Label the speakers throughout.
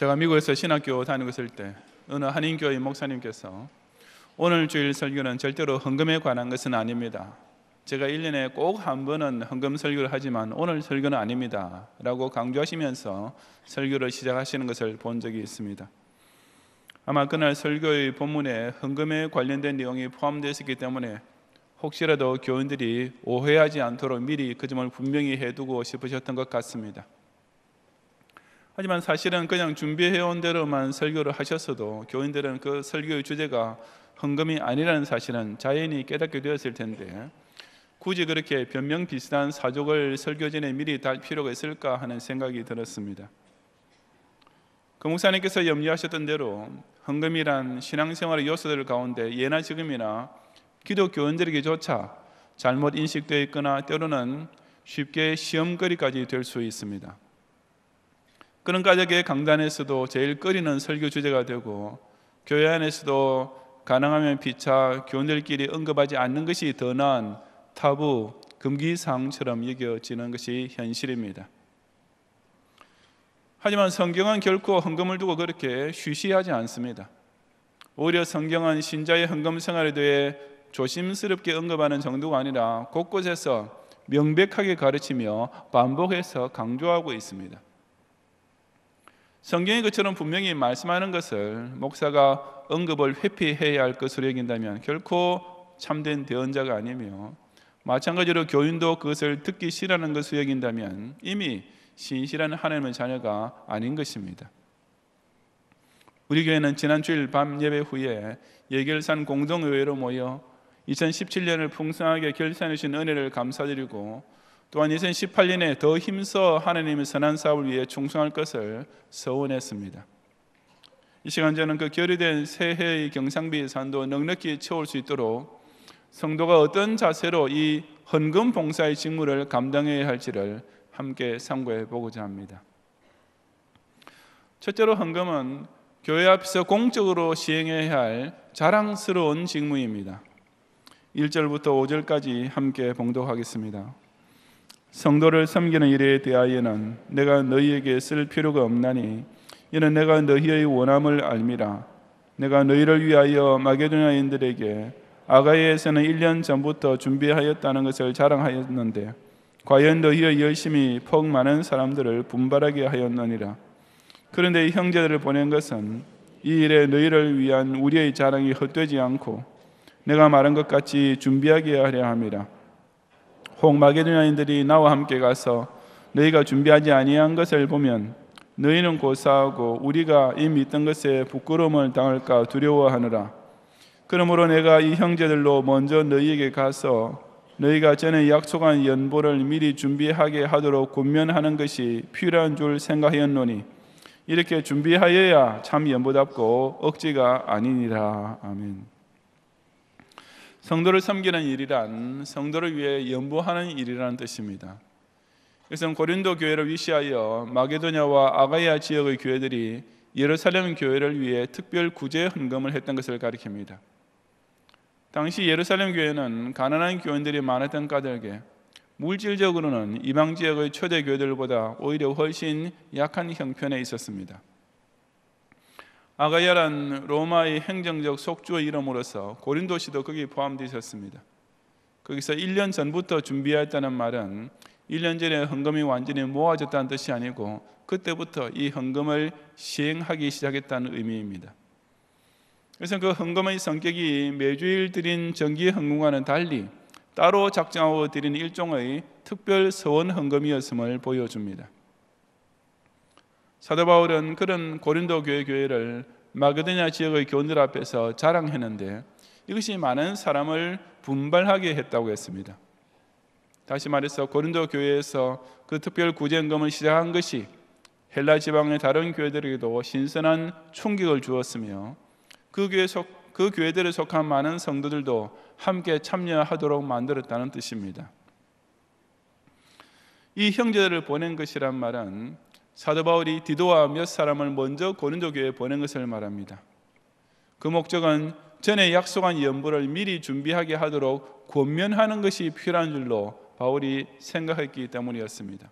Speaker 1: 제가 미국에서 신학교 다니고 있을 때 어느 한인교회 목사님께서 오늘 주일 설교는 절대로 헌금에 관한 것은 아닙니다. 제가 1년에 꼭 한 번은 헌금 설교를 하지만 오늘 설교는 아닙니다. 라고 강조하시면서 설교를 시작하시는 것을 본 적이 있습니다. 아마 그날 설교의 본문에 헌금에 관련된 내용이 포함되어 있었기 때문에 혹시라도 교인들이 오해하지 않도록 미리 그 점을 분명히 해두고 싶으셨던 것 같습니다. 하지만 사실은 그냥 준비해온 대로만 설교를 하셨어도 교인들은 그 설교의 주제가 헌금이 아니라는 사실은 자연히 깨닫게 되었을 텐데 굳이 그렇게 변명 비슷한 사족을 설교 전에 미리 달 필요가 있을까 하는 생각이 들었습니다. 그 목사님께서 염려하셨던 대로 헌금이란 신앙생활의 요소들 가운데 예나 지금이나 기독교인들에게조차 잘못 인식되어 있거나 때로는 쉽게 시험거리까지 될 수 있습니다. 그런 가족의 강단에서도 제일 끓이는 설교 주제가 되고 교회 안에서도 가능하면 피차 교인들끼리 언급하지 않는 것이 더 나은 타부 금기 사항처럼 여겨지는 것이 현실입니다. 하지만 성경은 결코 헌금을 두고 그렇게 쉬쉬하지 않습니다. 오히려 성경은 신자의 헌금 생활에 대해 조심스럽게 언급하는 정도가 아니라 곳곳에서 명백하게 가르치며 반복해서 강조하고 있습니다. 성경이 그처럼 분명히 말씀하는 것을 목사가 언급을 회피해야 할 것으로 여긴다면 결코 참된 대언자가 아니며 마찬가지로 교인도 그것을 듣기 싫어하는 것으로 여긴다면 이미 신실한 하나님의 자녀가 아닌 것입니다. 우리 교회는 지난 주일 밤 예배 후에 예결산 공동의회로 모여 2017년을 풍성하게 결산해 주신 은혜를 감사드리고 또한 2018년에 더 힘써 하나님의 선한 사업을 위해 충성할 것을 서원했습니다. 이 시간 저는 그 결의된 새해의 경상비 산도 넉넉히 채울 수 있도록 성도가 어떤 자세로 이 헌금 봉사의 직무를 감당해야 할지를 함께 상고해 보고자 합니다. 첫째로 헌금은 교회 앞에서 공적으로 시행해야 할 자랑스러운 직무입니다. 1절부터 5절까지 함께 봉독하겠습니다. 성도를 섬기는 일에 대하여는 내가 너희에게 쓸 필요가 없나니 이는 내가 너희의 원함을 알미라 내가 너희를 위하여 마게도냐인들에게 아가야에서는 1년 전부터 준비하였다는 것을 자랑하였는데 과연 너희의 열심이 폭 많은 사람들을 분발하게 하였느니라 그런데 이 형제들을 보낸 것은 이 일에 너희를 위한 우리의 자랑이 헛되지 않고 내가 말한 것 같이 준비하게 하려 함이라 혹 마게도냐인들이 나와 함께 가서 너희가 준비하지 아니한 것을 보면 너희는 고사하고 우리가 이미 있던 것에 부끄러움을 당할까 두려워하느라 그러므로 내가 이 형제들로 먼저 너희에게 가서 너희가 전에 약속한 연보를 미리 준비하게 하도록 권면하는 것이 필요한 줄 생각하였노니 이렇게 준비하여야 참 연보답고 억지가 아니니라 아멘. 성도를 섬기는 일이란 성도를 위해 연보하는 일이라는 뜻입니다. 이것은 고린도 교회를 위시하여 마게도냐와 아가야 지역의 교회들이 예루살렘 교회를 위해 특별 구제 헌금을 했던 것을 가리킵니다. 당시 예루살렘 교회는 가난한 교인들이 많았던 까닭에 물질적으로는 이방 지역의 초대 교회들보다 오히려 훨씬 약한 형편에 있었습니다. 아가야란 로마의 행정적 속주의 이름으로서 고린도시도 거기 포함되어 있었습니다. 거기서 1년 전부터 준비했다는 말은 1년 전에 헌금이 완전히 모아졌다는 뜻이 아니고 그때부터 이 헌금을 시행하기 시작했다는 의미입니다. 그래서 그 헌금의 성격이 매주일 드린 정기 헌금과는 달리 따로 작정하고 드린 일종의 특별 서원 헌금이었음을 보여줍니다. 사도 바울은 그런 고린도 교회 교회를 마게도냐 지역의 교인들 앞에서 자랑했는데 이것이 많은 사람을 분발하게 했다고 했습니다. 다시 말해서 고린도 교회에서 그 특별 구제금을 시작한 것이 헬라 지방의 다른 교회들에게도 신선한 충격을 주었으며 그 교회 속그 교회들에 속한 많은 성도들도 함께 참여하도록 만들었다는 뜻입니다. 이 형제들을 보낸 것이란 말은 사도 바울이 디도와 몇 사람을 먼저 고린도 교회에 보낸 것을 말합니다. 그 목적은 전에 약속한 연보를 미리 준비하게 하도록 권면하는 것이 필요한 줄로 바울이 생각했기 때문이었습니다.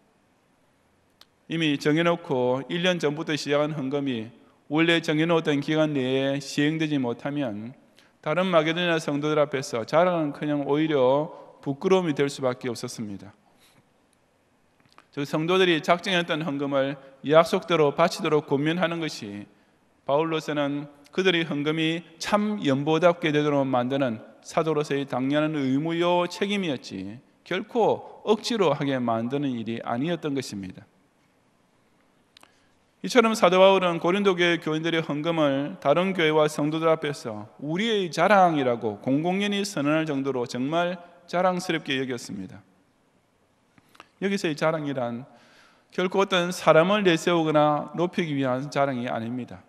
Speaker 1: 이미 정해놓고 1년 전부터 시작한 헌금이 원래 정해놓던 기간 내에 시행되지 못하면 다른 마게도냐 성도들 앞에서 자랑은커녕 오히려 부끄러움이 될 수밖에 없었습니다. 즉 성도들이 작정했던 헌금을 약속대로 바치도록 고민하는 것이 바울로서는 그들의 헌금이 참 연보답게 되도록 만드는 사도로서의 당연한 의무요 책임이었지 결코 억지로 하게 만드는 일이 아니었던 것입니다. 이처럼 사도 바울은 고린도 교회 교인들의 헌금을 다른 교회와 성도들 앞에서 우리의 자랑이라고 공공연히 선언할 정도로 정말 자랑스럽게 여겼습니다. 여기서의 자랑이란 결코 어떤 사람을 내세우거나 높이기 위한 자랑이 아닙니다.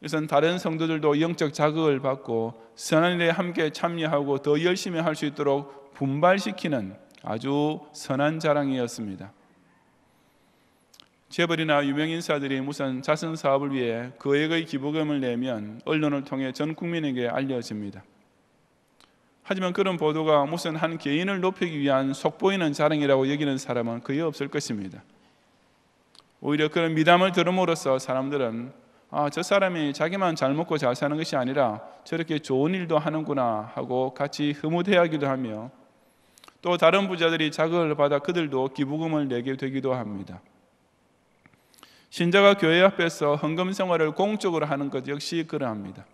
Speaker 1: 이것은 다른 성도들도 영적 자극을 받고 선한 일에 함께 참여하고 더 열심히 할 수 있도록 분발시키는 아주 선한 자랑이었습니다. 재벌이나 유명 인사들이 무슨 자선 사업을 위해 거액의 기부금을 내면 언론을 통해 전 국민에게 알려집니다. 하지만 그런 보도가 무슨 한 개인을 높이기 위한 속보이는 자랑이라고 여기는 사람은 거의 없을 것입니다. 오히려 그런 미담을 들음으로써 사람들은 아, 저 사람이 자기만 잘 먹고 잘 사는 것이 아니라 저렇게 좋은 일도 하는구나 하고 같이 흐뭇해하기도 하며 또 다른 부자들이 자극을 받아 그들도 기부금을 내게 되기도 합니다. 신자가 교회 앞에서 헌금 생활을 공적으로 하는 것 역시 그러합니다.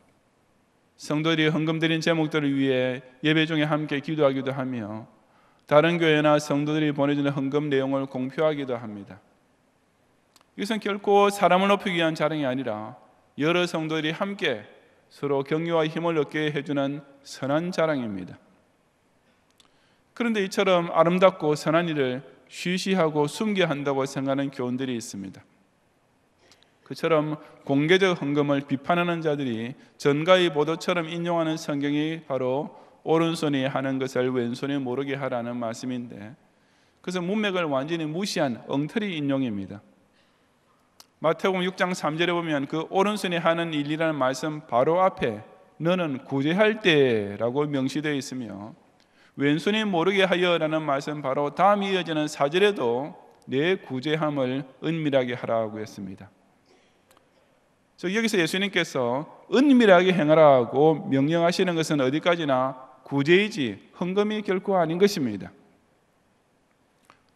Speaker 1: 성도들이 헌금 드린 제목들을 위해 예배 중에 함께 기도하기도 하며 다른 교회나 성도들이 보내주는 헌금 내용을 공표하기도 합니다. 이것은 결코 사람을 높이기 위한 자랑이 아니라 여러 성도들이 함께 서로 격려와 힘을 얻게 해주는 선한 자랑입니다. 그런데 이처럼 아름답고 선한 일을 쉬쉬하고 숨겨 한다고 생각하는 교훈들이 있습니다. 그처럼 공개적 헌금을 비판하는 자들이 전가의 보도처럼 인용하는 성경이 바로 오른손이 하는 것을 왼손이 모르게 하라는 말씀인데 그래서 문맥을 완전히 무시한 엉터리 인용입니다. 마태복음 6장 3절에 보면 그 오른손이 하는 일이라는 말씀 바로 앞에 너는 구제할 때라고 명시되어 있으며 왼손이 모르게 하여라는 말씀 바로 다음 이어지는 사절에도 내 구제함을 은밀하게 하라고 했습니다. 즉 여기서 예수님께서 은밀하게 행하라고 명령하시는 것은 어디까지나 구제이지 헌금이 결코 아닌 것입니다.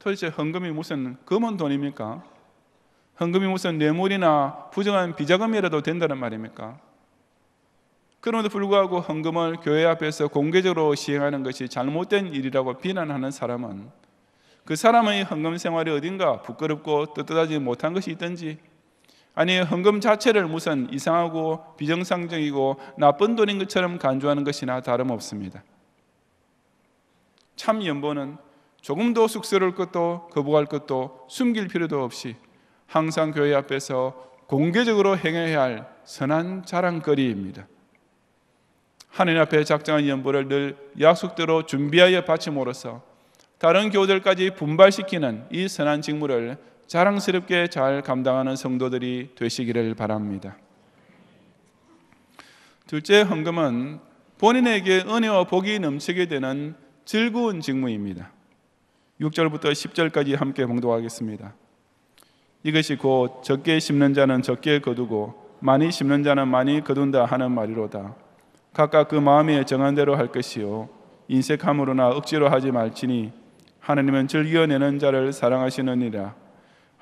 Speaker 1: 도대체 헌금이 무슨 검은 돈입니까? 헌금이 무슨 뇌물이나 부정한 비자금이라도 된다는 말입니까? 그럼에도 불구하고 헌금을 교회 앞에서 공개적으로 시행하는 것이 잘못된 일이라고 비난하는 사람은 그 사람의 헌금 생활이 어딘가 부끄럽고 떳떳하지 못한 것이 있든지 아니 헌금 자체를 무슨 이상하고 비정상적이고 나쁜 돈인 것처럼 간주하는 것이나 다름없습니다. 참 연보는 조금도 쑥스러울 것도 거부할 것도 숨길 필요도 없이 항상 교회 앞에서 공개적으로 행해야 할 선한 자랑거리입니다. 하늘 앞에 작정한 연보를 늘 약속대로 준비하여 바침으로써 다른 교들까지 분발시키는 이 선한 직무를 자랑스럽게 잘 감당하는 성도들이 되시기를 바랍니다. 둘째, 헌금은 본인에게 은혜와 복이 넘치게 되는 즐거운 직무입니다. 6절부터 10절까지 함께 봉독하겠습니다. 이것이 곧 적게 심는 자는 적게 거두고 많이 심는 자는 많이 거둔다 하는 말이로다. 각각 그 마음에 정한 대로 할 것이요 인색함으로나 억지로 하지 말지니 하나님은 즐겨내는 자를 사랑하시느니라.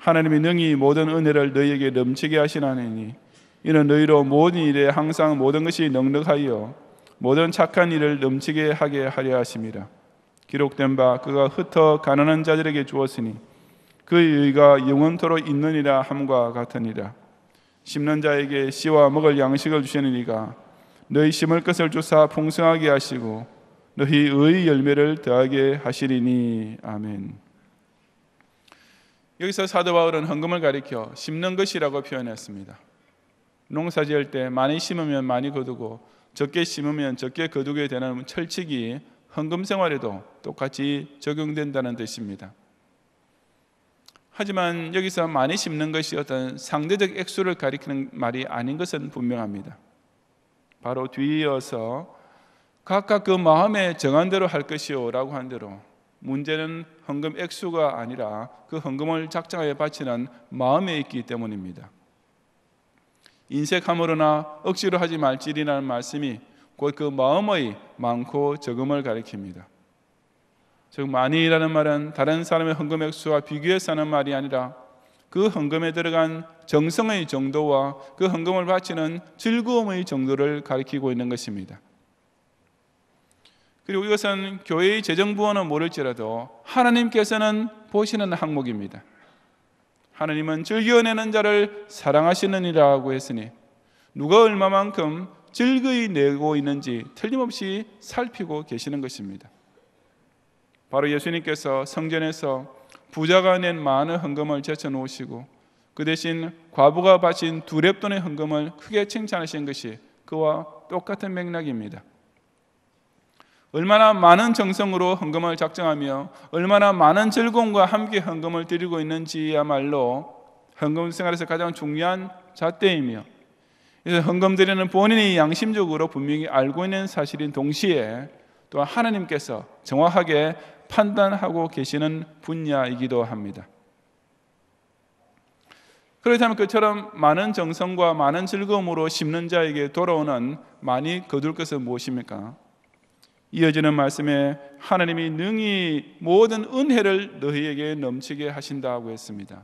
Speaker 1: 하나님이 능히 모든 은혜를 너희에게 넘치게 하시나니 이는 너희로 모든 일에 항상 모든 것이 넉넉하여 모든 착한 일을 넘치게 하게 하려 하심이라 기록된 바 그가 흩어 가난한 자들에게 주었으니 그의 가 영원토록 있느니라 함과 같으니라 심는 자에게 씨와 먹을 양식을 주시는 이가 너희 심을 것을 주사 풍성하게 하시고 너희 의 열매를 더하게 하시리니 아멘. 여기서 사도 바울은 헌금을 가리켜 심는 것이라고 표현했습니다. 농사 지을 때 많이 심으면 많이 거두고 적게 심으면 적게 거두게 되는 철칙이 헌금 생활에도 똑같이 적용된다는 뜻입니다. 하지만 여기서 많이 심는 것이 어떤 상대적 액수를 가리키는 말이 아닌 것은 분명합니다. 바로 뒤이어서 각각 그 마음에 정한 대로 할 것이요라고 한 대로 문제는 헌금 액수가 아니라 그 헌금을 작정하여 바치는 마음에 있기 때문입니다. 인색함으로나 억지로 하지 말지리라는 말씀이 곧 그 마음의 많고 적음을 가리킵니다. 즉 많이라는 말은 다른 사람의 헌금 액수와 비교해서 하는 말이 아니라 그 헌금에 들어간 정성의 정도와 그 헌금을 바치는 즐거움의 정도를 가리키고 있는 것입니다. 그리고 이것은 교회의 재정 부원은 모를지라도 하나님께서는 보시는 항목입니다. 하나님은 즐겨내는 자를 사랑하시느니라고 했으니 누가 얼마만큼 즐거이 내고 있는지 틀림없이 살피고 계시는 것입니다. 바로 예수님께서 성전에서 부자가 낸 많은 헌금을 제쳐놓으시고 그 대신 과부가 바친 두랩돈의 헌금을 크게 칭찬하신 것이 그와 똑같은 맥락입니다. 얼마나 많은 정성으로 헌금을 작정하며 얼마나 많은 즐거움과 함께 헌금을 드리고 있는지야말로 헌금 생활에서 가장 중요한 잣대이며 그래서 헌금 드리는 본인이 양심적으로 분명히 알고 있는 사실인 동시에 또 하나님께서 정확하게 판단하고 계시는 분야이기도 합니다. 그렇다면 그처럼 많은 정성과 많은 즐거움으로 심는 자에게 돌아오는 많이 거둘 것은 무엇입니까? 이어지는 말씀에 하나님이 능히 모든 은혜를 너희에게 넘치게 하신다고 했습니다.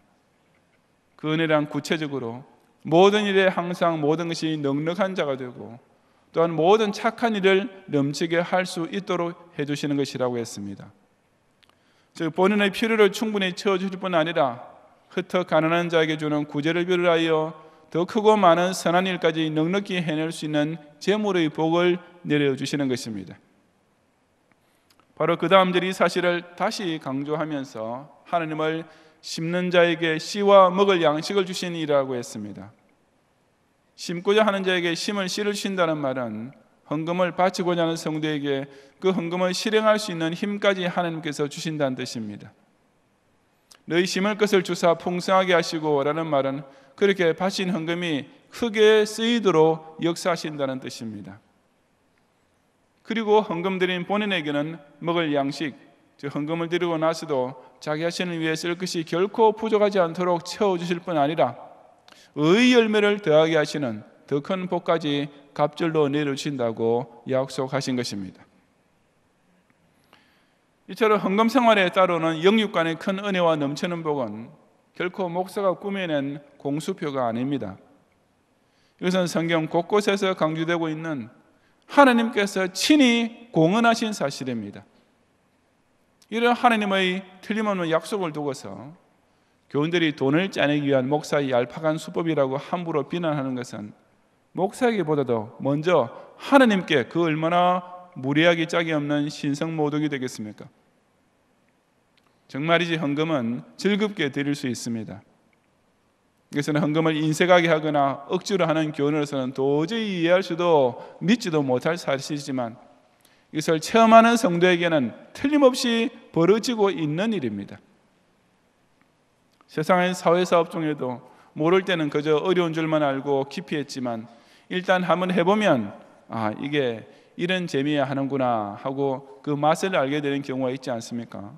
Speaker 1: 그 은혜란 구체적으로 모든 일에 항상 모든 것이 넉넉한 자가 되고 또한 모든 착한 일을 넘치게 할 수 있도록 해주시는 것이라고 했습니다. 즉 본인의 필요를 충분히 채워주실 뿐 아니라 흩어 가난한 자에게 주는 구제를 비롯하여 더 크고 많은 선한 일까지 넉넉히 해낼 수 있는 재물의 복을 내려주시는 것입니다. 바로 그 다음 들이 사실을 다시 강조하면서 하나님을 심는 자에게 씨와 먹을 양식을 주신이라고 했습니다. 심고자 하는 자에게 심을 씨를 주신다는 말은 헌금을 바치고자 하는 성도에게 그 헌금을 실행할 수 있는 힘까지 하나님께서 주신다는 뜻입니다. 너희 심을 것을 주사 풍성하게 하시고라는 말은 그렇게 바친 헌금이 크게 쓰이도록 역사하신다는 뜻입니다. 그리고 헌금 드린 본인에게는 먹을 양식, 즉 헌금을 드리고 나서도 자기 자신을 위해 쓸 것이 결코 부족하지 않도록 채워 주실 뿐 아니라 의 열매를 더하게 하시는 더 큰 복까지 갑절로 내려주신다고 약속하신 것입니다. 이처럼 헌금 생활에 따르는 영육간의 큰 은혜와 넘치는 복은 결코 목사가 꾸며낸 공수표가 아닙니다. 이것은 성경 곳곳에서 강조되고 있는 하나님께서 친히 공언하신 사실입니다. 이런 하나님의 틀림없는 약속을 두고서 교인들이 돈을 짜내기 위한 목사의 얄팍한 수법이라고 함부로 비난하는 것은 목사에게보다도 먼저 하나님께 그 얼마나 무례하기 짝이 없는 신성 모독이 되겠습니까? 정말이지 헌금은 즐겁게 드릴 수 있습니다. 이것은 헌금을 인색하게 하거나 억지로 하는 교훈으로서는 도저히 이해할 수도 믿지도 못할 사실이지만 이것을 체험하는 성도에게는 틀림없이 벌어지고 있는 일입니다. 세상의 사회사업 중에도 모를 때는 그저 어려운 줄만 알고 기피했지만 일단 한번 해보면 아 이게 이런 재미야 하는구나 하고 그 맛을 알게 되는 경우가 있지 않습니까?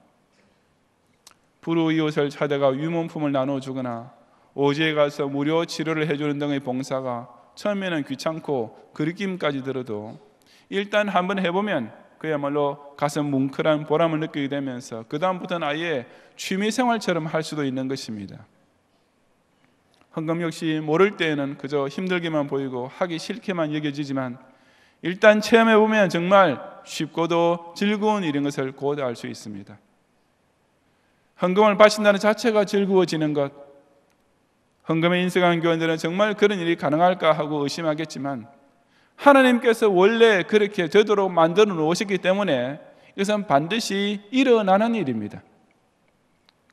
Speaker 1: 불우이웃을 찾아가 유문품을 나눠주거나 오지에 가서 무료 치료를 해주는 등의 봉사가 처음에는 귀찮고 그리낌까지 들어도 일단 한번 해보면 그야말로 가슴 뭉클한 보람을 느끼게 되면서 그 다음부터는 아예 취미 생활처럼 할 수도 있는 것입니다. 헌금 역시 모를 때에는 그저 힘들게만 보이고 하기 싫게만 여겨지지만 일단 체험해 보면 정말 쉽고도 즐거운 일인 것을 곧알수 있습니다. 헌금을 받친다는 자체가 즐거워지는 것, 헌금에 인색한 교인들은 정말 그런 일이 가능할까 하고 의심하겠지만 하나님께서 원래 그렇게 되도록 만들어 놓으셨기 때문에 이것은 반드시 일어나는 일입니다.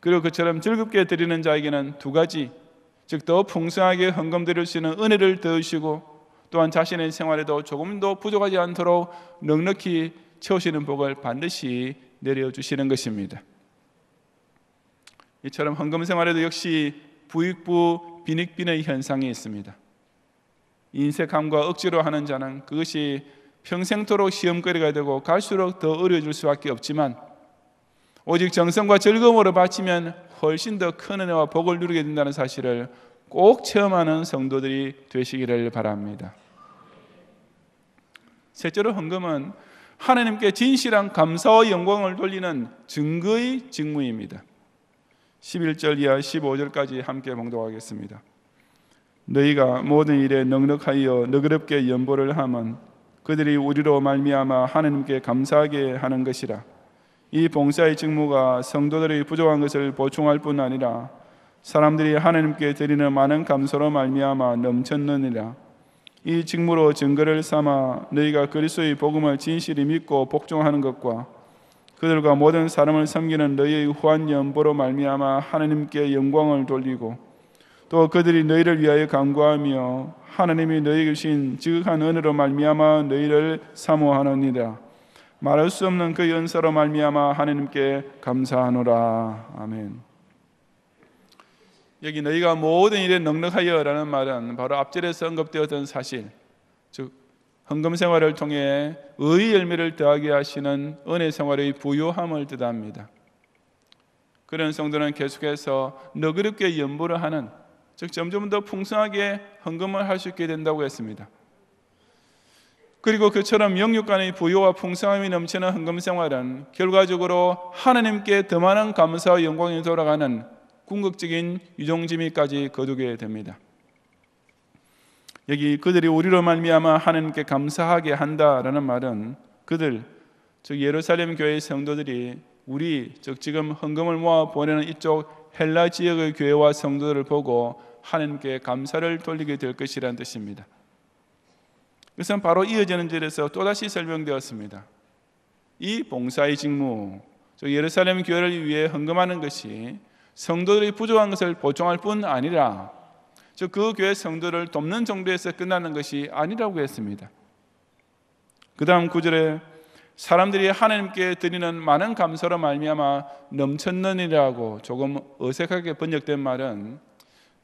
Speaker 1: 그리고 그처럼 즐겁게 드리는 자에게는 두 가지, 즉 더 풍성하게 헌금 드릴 수 있는 은혜를 더으시고 또한 자신의 생활에도 조금도 부족하지 않도록 넉넉히 채우시는 복을 반드시 내려주시는 것입니다. 이처럼 헌금 생활에도 역시 부익부 빈익빈의 현상이 있습니다. 인색함과 억지로 하는 자는 그것이 평생토록 시험거리가 되고 갈수록 더 어려워질 수밖에 없지만 오직 정성과 즐거움으로 바치면 훨씬 더 큰 은혜와 복을 누리게 된다는 사실을 꼭 체험하는 성도들이 되시기를 바랍니다. 셋째로 헌금은 하나님께 진실한 감사와 영광을 돌리는 증거의 직무입니다. 11절 이하 15절까지 함께 봉독하겠습니다. 너희가 모든 일에 넉넉하여 너그럽게 연보를 하면 그들이 우리로 말미암아 하나님께 감사하게 하는 것이라. 이 봉사의 직무가 성도들의 부족한 것을 보충할 뿐 아니라 사람들이 하나님께 드리는 많은 감사로 말미암아 넘쳤느니라. 이 직무로 증거를 삼아 너희가 그리스도의 복음을 진실히 믿고 복종하는 것과 그들과 모든 사람을 섬기는 너희의 후한 연보로 말미암아 하나님께 영광을 돌리고 또 그들이 너희를 위하여 간구하며 하나님이 너희에게 주신 지극한 은혜로 말미암아 너희를 사모하느니라 말할 수 없는 그 연사로 말미암아 하나님께 감사하노라 아멘. 여기 너희가 모든 일에 넉넉하여라는 말은 바로 앞절에서 언급되었던 사실, 즉 헌금 생활을 통해 의의 열매를 더하게 하시는 은혜 생활의 부유함을 뜻합니다. 그런 성도는 계속해서 너그럽게 연보를 하는 즉 점점 더 풍성하게 헌금을 할 수 있게 된다고 했습니다. 그리고 그처럼 영육간의 부여와 풍성함이 넘치는 헌금 생활은 결과적으로 하나님께 더 많은 감사와 영광이 돌아가는 궁극적인 유종지미까지 거두게 됩니다. 여기 그들이 우리로 말미암아 하나님께 감사하게 한다라는 말은 그들 즉 예루살렘 교회의 성도들이 우리 즉 지금 헌금을 모아 보내는 이쪽 헬라 지역의 교회와 성도들을 보고 하나님께 감사를 돌리게 될 것이라는 뜻입니다. 그것은 바로 이어지는 절에서 또다시 설명되었습니다. 이 봉사의 직무, 즉 예루살렘 교회를 위해 헌금하는 것이 성도들이 부족한 것을 보충할 뿐 아니라 즉그 교회 성도를 돕는 정도에서 끝나는 것이 아니라고 했습니다. 그다음 구절에 사람들이 하나님께 드리는 많은 감사로 말미암아 넘쳤느니라고 조금 어색하게 번역된 말은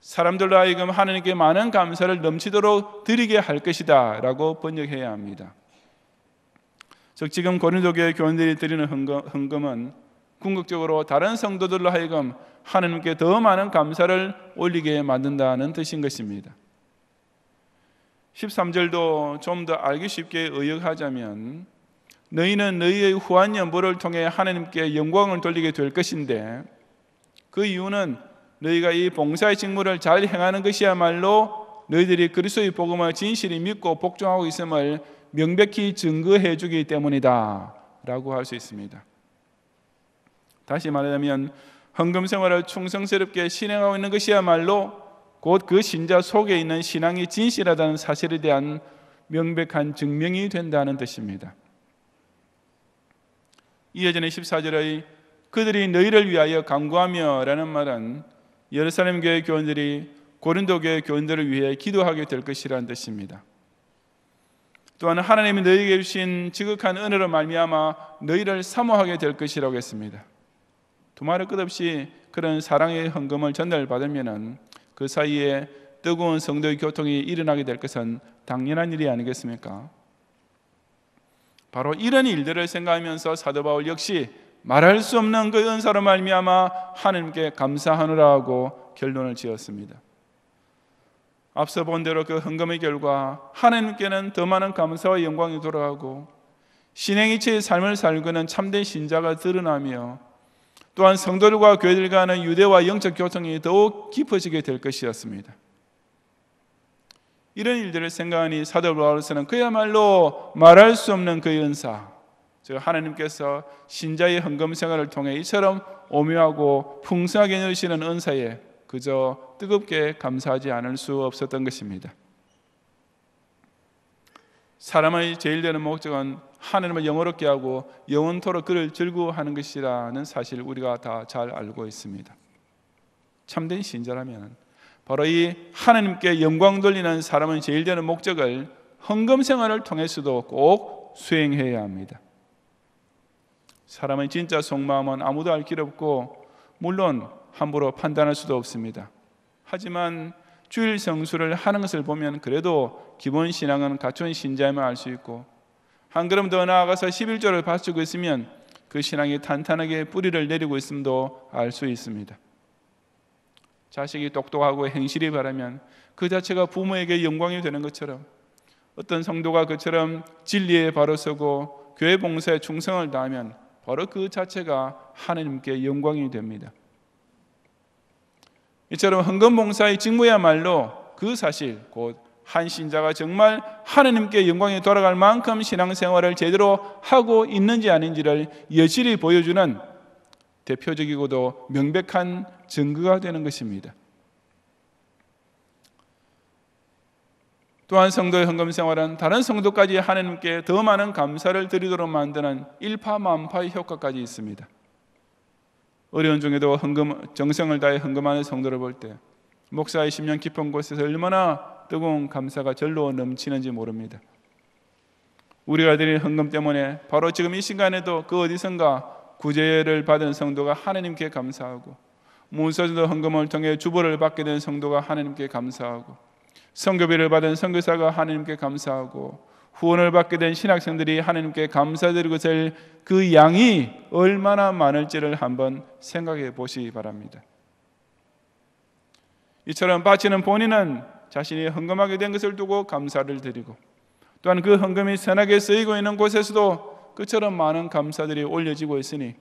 Speaker 1: 사람들로 하여금 하나님께 많은 감사를 넘치도록 드리게 할 것이다라고 번역해야 합니다. 즉 지금 고린도 교회 교인들이 드리는 헌금, 은 궁극적으로 다른 성도들로 하여금 하나님께 더 많은 감사를 올리게 만든다는 뜻인 것입니다. 13절도 좀 더 알기 쉽게 의역하자면 너희는 너희의 후한 연보를 통해 하나님께 영광을 돌리게 될 것인데 그 이유는 너희가 이 봉사의 직무를 잘 행하는 것이야말로 너희들이 그리스도의 복음을 진실히 믿고 복종하고 있음을 명백히 증거해 주기 때문이다라고 할 수 있습니다. 다시 말하자면 헌금 생활을 충성스럽게 실행하고 있는 것이야말로 곧 그 신자 속에 있는 신앙이 진실하다는 사실에 대한 명백한 증명이 된다는 뜻입니다. 이어지는 14절의 그들이 너희를 위하여 강구하며라는 말은 예루살렘 교회 교인들이 고린도 교회 교인들을 위해 기도하게 될 것이라는 뜻입니다. 또한 하나님이 너희에게 주신 지극한 은혜로 말미암아 너희를 사모하게 될 것이라고 했습니다. 두말할 끝 없이 그런 사랑의 헌금을 전달받으면은 그 사이에 뜨거운 성도의 교통이 일어나게 될 것은 당연한 일이 아니겠습니까? 바로 이런 일들을 생각하면서 사도 바울 역시 말할 수 없는 그 은사로 말미암아 하나님께 감사하노라 하고 결론을 지었습니다. 앞서 본 대로 그 헌금의 결과 하나님께는 더 많은 감사와 영광이 돌아가고 신행이치의 삶을 살고는 참된 신자가 드러나며 또한 성도들과 교회들 간의 유대와 영적 교통이 더욱 깊어지게 될 것이었습니다. 이런 일들을 생각하니 사도 바울서는 그야말로 말할 수 없는 그 은사, 즉 하나님께서 신자의 헌금 생활을 통해 이처럼 오묘하고 풍성하게 내시는 은사에 그저 뜨겁게 감사하지 않을 수 없었던 것입니다. 사람의 제일 되는 목적은 하나님을 영어롭게 하고 영원토록 그를 즐거워하는 것이라는 사실 우리가 다 잘 알고 있습니다. 참된 신자라면 바로 이 하나님께 영광 돌리는 사람의 제일 되는 목적을 헌금 생활을 통해서도 꼭 수행해야 합니다. 사람의 진짜 속마음은 아무도 알 길 없고 물론 함부로 판단할 수도 없습니다. 하지만 주일 성수를 하는 것을 보면 그래도 기본 신앙은 갖춘 신자임을 알 수 있고 한 걸음 더 나아가서 11조를 바치고 있으면 그 신앙이 탄탄하게 뿌리를 내리고 있음도 알 수 있습니다. 자식이 똑똑하고 행실이 바라면 그 자체가 부모에게 영광이 되는 것처럼 어떤 성도가 그처럼 진리에 바로 서고 교회 봉사에 충성을 다하면 바로 그 자체가 하나님께 영광이 됩니다. 이처럼 헌금봉사의 직무야말로 그 사실 곧 한 신자가 정말 하느님께 영광이 돌아갈 만큼 신앙생활을 제대로 하고 있는지 아닌지를 여실히 보여주는 대표적이고도 명백한 증거가 되는 것입니다. 또한 성도의 헌금 생활은 다른 성도까지 하느님께더 많은 감사를 드리도록 만드는 일파만파의 효과까지 있습니다. 어려운 중에도 헌금 정성을 다해 헌금하는 성도를 볼 때 목사의 심령 깊은 곳에서 얼마나 뜨거운 감사가 절로 넘치는지 모릅니다. 우리가 드린 헌금 때문에 바로 지금 이 시간에도 그 어디선가 구제를 받은 성도가 하나님께 감사하고 문서도 헌금을 통해 주보를 받게 된 성도가 하나님께 감사하고 성교비를 받은 선교사가 하나님께 감사하고 후원을 받게 된 신학생들이 하나님께 감사드리고 될그 양이 얼마나 많을지를 한번 생각해 보시기 바랍니다. 이처럼 바치는 본인은 자신이 헌금하게 된 것을 두고 감사를 드리고 또한 그 헌금이 선하게 쓰이고 있는 곳에서도 그처럼 많은 감사들이 올려지고 있으니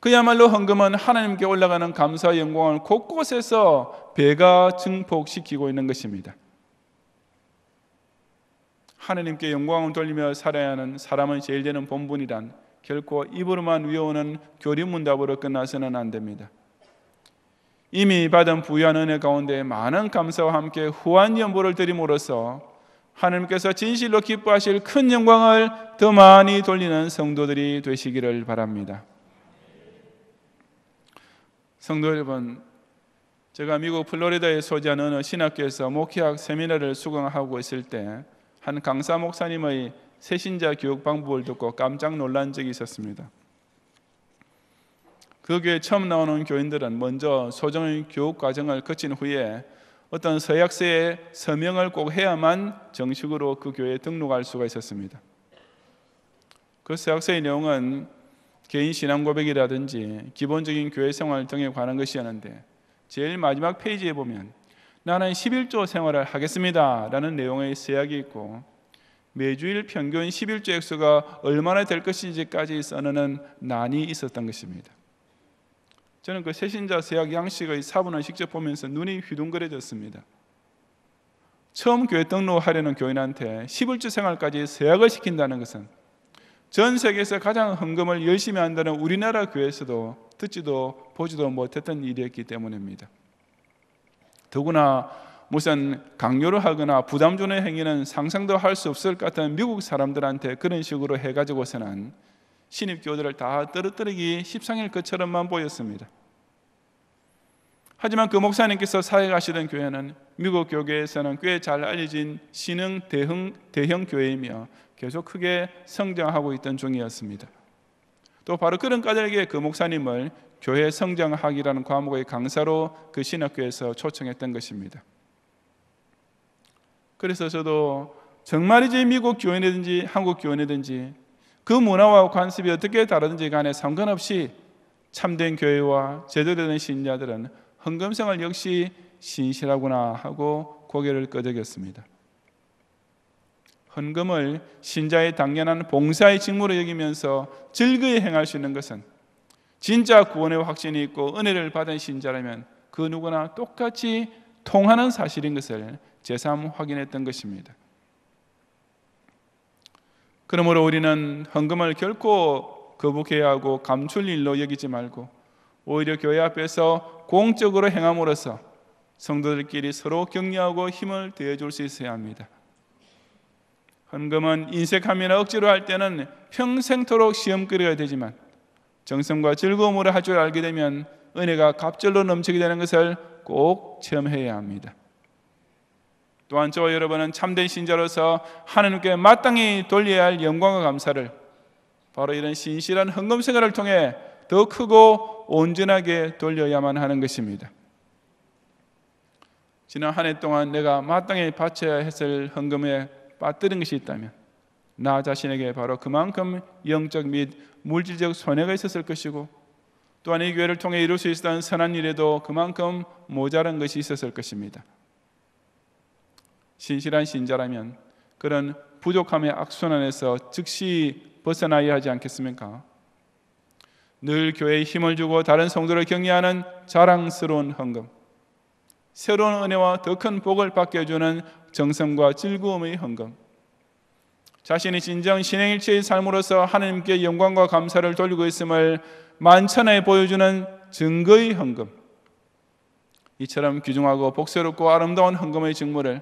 Speaker 1: 그야말로 헌금은 하나님께 올라가는 감사 영광을 곳곳에서 배가 증폭시키고 있는 것입니다. 하느님께 영광을 돌리며 살아야 하는 사람은 제일 되는 본분이란 결코 입으로만 외오는 교리문답으로 끝나서는 안 됩니다. 이미 받은 부유한 은혜 가운데 많은 감사와 함께 후한 연보를 드림으로써 하나님께서 진실로 기뻐하실 큰 영광을 더 많이 돌리는 성도들이 되시기를 바랍니다. 성도 여러분, 제가 미국 플로리다에 소재하는 신학교에서 목회학 세미나를 수강하고 있을 때한 강사 목사님의 세신자 교육 방법을 듣고 깜짝 놀란 적이 있었습니다. 그 교회 처음 나오는 교인들은 먼저 소정의 교육 과정을 거친 후에 어떤 서약서에 서명을 꼭 해야만 정식으로 그 교회에 등록할 수가 있었습니다. 그 서약서의 내용은 개인 신앙 고백이라든지 기본적인 교회 생활 등에 관한 것이었는데 제일 마지막 페이지에 보면 나는 11조 생활을 하겠습니다라는 내용의 서약이 있고 매주일 평균 11조 액수가 얼마나 될 것인지까지 써는 난이 있었던 것입니다. 저는 그 세신자 서약 양식의 사본을 직접 보면서 눈이 휘둥그레졌습니다. 처음 교회 등록하려는 교인한테 11주 생활까지 서약을 시킨다는 것은 전 세계에서 가장 헌금을 열심히 한다는 우리나라 교회에서도 듣지도 보지도 못했던 일이었기 때문입니다. 더구나 무슨 강요를 하거나 부담 주는 행위는 상상도 할 수 없을 것 같은 미국 사람들한테 그런 식으로 해가지고서는 신입 교들을 다 떨어뜨리기 십상일 것처럼만 보였습니다. 하지만 그 목사님께서 사역하시던 교회는 미국 교계에서는 꽤 잘 알려진 신흥 대형, 대형 교회이며 계속 크게 성장하고 있던 중이었습니다. 또 바로 그런 까닭에 그 목사님을 교회 성장학이라는 과목의 강사로 그 신학교에서 초청했던 것입니다. 그래서 저도 정말이지 미국 교회든지 한국 교회든지 그 문화와 관습이 어떻게 다르든지 간에 상관없이 참된 교회와 제대로 된 신자들은 헌금생활 역시 신실하구나 하고 고개를 끄덕였습니다. 헌금을 신자의 당연한 봉사의 직무로 여기면서 즐거이 행할 수 있는 것은 진짜 구원의 확신이 있고 은혜를 받은 신자라면 그 누구나 똑같이 통하는 사실인 것을 제3 확인했던 것입니다. 그러므로 우리는 헌금을 결코 거북해야 하고 감출 일로 여기지 말고 오히려 교회 앞에서 공적으로 행함으로써 성도들끼리 서로 격려하고 힘을 대어줄 수 있어야 합니다. 헌금은 인색하면 억지로 할 때는 평생토록 시험거리가 되지만 정성과 즐거움으로 할 줄 알게 되면 은혜가 갑절로 넘치게 되는 것을 꼭 체험해야 합니다. 또한 저와 여러분은 참된 신자로서 하나님께 마땅히 돌려야 할 영광과 감사를 바로 이런 신실한 헌금 생활을 통해 더 크고 온전하게 돌려야만 하는 것입니다. 지난 한 해 동안 내가 마땅히 바쳐야 했을 헌금에 빠뜨린 것이 있다면 나 자신에게 바로 그만큼 영적 및 물질적 손해가 있었을 것이고 또한 이 교회를 통해 이룰 수 있었던 선한 일에도 그만큼 모자란 것이 있었을 것입니다. 신실한 신자라면 그런 부족함의 악순환에서 즉시 벗어나야 하지 않겠습니까? 늘 교회에 힘을 주고 다른 성도를 격려하는 자랑스러운 헌금, 새로운 은혜와 더 큰 복을 받게 해주는 정성과 즐거움의 헌금, 자신이 진정 신행일체의 삶으로서 하나님께 영광과 감사를 돌리고 있음을 만천에 보여주는 증거의 헌금. 이처럼 귀중하고 복스럽고 아름다운 헌금의 직무를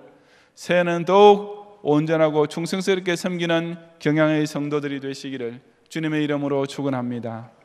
Speaker 1: 새해는 더욱 온전하고 충성스럽게 섬기는 경향의 성도들이 되시기를 주님의 이름으로 축원합니다.